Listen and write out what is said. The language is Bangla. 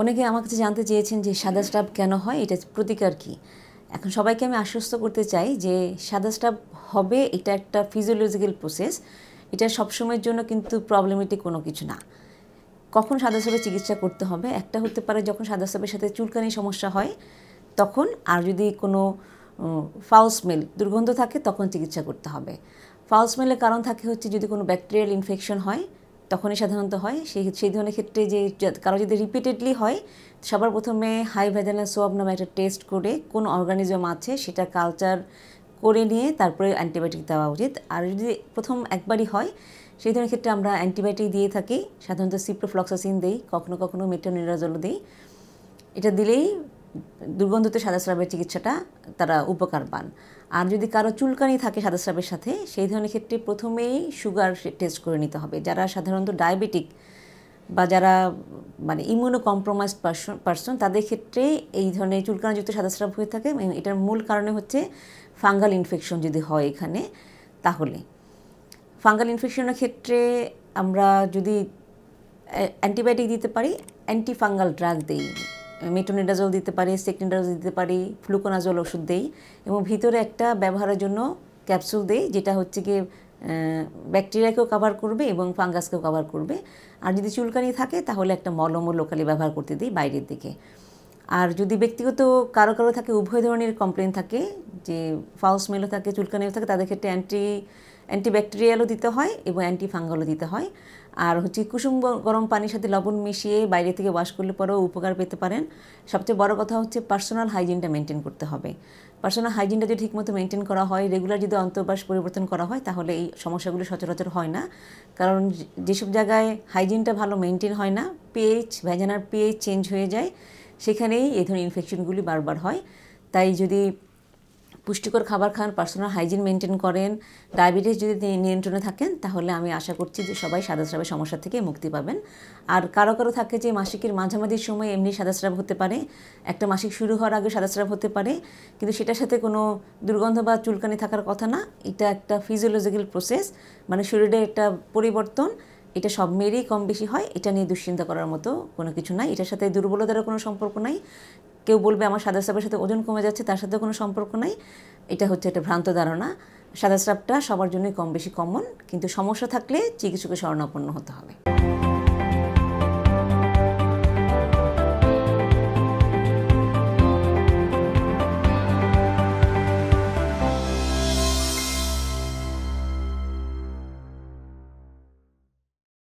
অনেকে আমার কাছে জানতে চেয়েছেন যে সাদা স্টাফ কেন হয় এটা প্রতিকার কী এখন সবাইকে আমি আশ্বস্ত করতে চাই যে সাদা স্টাফ হবে এটা একটা ফিজিওলজিক্যাল প্রসেস এটা সবসময়ের জন্য কিন্তু প্রবলেমেটিক কোনো কিছু না কখন সাদা স্টাবের চিকিৎসা করতে হবে একটা হতে পারে যখন সাদা স্টাফের সাথে চুলকানি সমস্যা হয় তখন আর যদি কোনো ফাউল স্মেল দুর্গন্ধ থাকে তখন চিকিৎসা করতে হবে ফাউল স্মেলের কারণ থাকে হচ্ছে যদি কোনো ব্যাকটেরিয়াল ইনফেকশন হয় তখনই সাধারণত হয় সেই সেই ধরনের ক্ষেত্রে যে কারো যদি রিপিটেডলি হয় সবার প্রথমে হাই ভ্যাজানাল সোয়াব নামে একটা টেস্ট করে কোন অর্গানিজম আছে সেটা কালচার করে নিয়ে তারপরে অ্যান্টিবায়োটিক দেওয়া উচিত আর যদি প্রথম একবারই হয় সেই ধরনের ক্ষেত্রে আমরা অ্যান্টিবায়োটিক দিয়ে থাকি সাধারণত সিপ্রোফ্লক্সাসিন দিই কখনো কখনো মেটোনিরাজল দিই এটা দিলেই দুর্গন্ধতে সাদা স্রাবের চিকিৎসাটা তারা উপকার পান আর যদি কারো চুলকানি থাকে সাদা স্রাবের সাথে সেই ধরনের ক্ষেত্রে প্রথমেই সুগার টেস্ট করে নিতে হবে যারা সাধারণত ডায়াবেটিক বা যারা মানে ইমিউনো কম্প্রোমাইজ পার্সন পার্সন তাদের ক্ষেত্রে এই ধরনের চুলকানিযুক্ত সাদা স্রাব হয়ে থাকে এটার মূল কারণে হচ্ছে ফাঙ্গাল ইনফেকশন যদি হয় এখানে তাহলে ফাঙ্গাল ইনফেকশনের ক্ষেত্রে আমরা যদি অ্যান্টিবায়োটিক দিতে পারি অ্যান্টিফাঙ্গাল ড্রাগ দিই মেটোনিডাজল দিতে পারি সেকনিডাজল দিতে পারি ফ্লুকোনাজল ওষুধ দেই এবং ভিতরে একটা ব্যবহারের জন্য ক্যাপসুল দেই যেটা হচ্ছে গিয়ে ব্যাকটেরিয়াকেও কাভার করবে এবং ফাঙ্গাসকেও কাভার করবে আর যদি চুলকানি থাকে তাহলে একটা মলমও লোকালি ব্যবহার করতে দিই বাইরের দিকে আর যদি ব্যক্তিগত কারো কারো থাকে উভয় ধরনের কমপ্লেন থাকে যে ফাউস মেলও থাকে চুলকানিও থাকে তাদের ক্ষেত্রে অ্যান্টি অ্যান্টিব্যাকটেরিয়ালও দিতে হয় এবং অ্যান্টিফাঙ্গালও দিতে হয় আর হচ্ছে কুসুম গরম পানির সাথে লবণ মিশিয়ে বাইরে থেকে ওয়াশ করলে পরেও উপকার পেতে পারেন সবচেয়ে বড় কথা হচ্ছে পার্সোনাল হাইজিনটা মেনটেন করতে হবে পার্সোনাল হাইজিনটা যদি ঠিকমতো মেনটেন করা হয় রেগুলার যদি অন্তর্বাস পরিবর্তন করা হয় তাহলে এই সমস্যাগুলো সচরাচর হয় না কারণ যেসব জায়গায় হাইজিনটা ভালো মেনটেন হয় না পেজ ভ্যাজানার পেজ চেঞ্জ হয়ে যায় সেখানেই এই ধরনের ইনফেকশনগুলি বারবার হয় তাই যদি পুষ্টিকর খাবার খান পার্সোনাল হাইজিন মেনটেন করেন ডায়াবেটিস যদি নিয়ন্ত্রণে থাকেন তাহলে আমি আশা করছি যে সবাই সাদা স্রাবের সমস্যা থেকে মুক্তি পাবেন আর কারো কারো থাকে যে মাসিকের মাঝামাঝি সময় এমনি সাদা স্রাব হতে পারে একটা মাসিক শুরু হওয়ার আগে সাদা স্রাব হতে পারে কিন্তু সেটার সাথে কোনো দুর্গন্ধ বা চুলকানি থাকার কথা না এটা একটা ফিজিওলজিক্যাল প্রসেস মানে শরীরে একটা পরিবর্তন এটা সব মেয়েরই কম বেশি হয় এটা নিয়ে দুশ্চিন্তা করার মতো কোনো কিছু নাই এটার সাথে দুর্বলতারও কোনো সম্পর্ক নাই কেউ বলবে আমার সাদা স্রাবের সাথে ওজন কমে যাচ্ছে তার সাথে কোনো সম্পর্ক নাই এটা হচ্ছে একটা ভ্রান্ত ধারণা সাদা স্রাবটা সবার জন্যই কম বেশি কমন কিন্তু সমস্যা থাকলে চিকিৎসকের শরণাপন্ন হতে হবে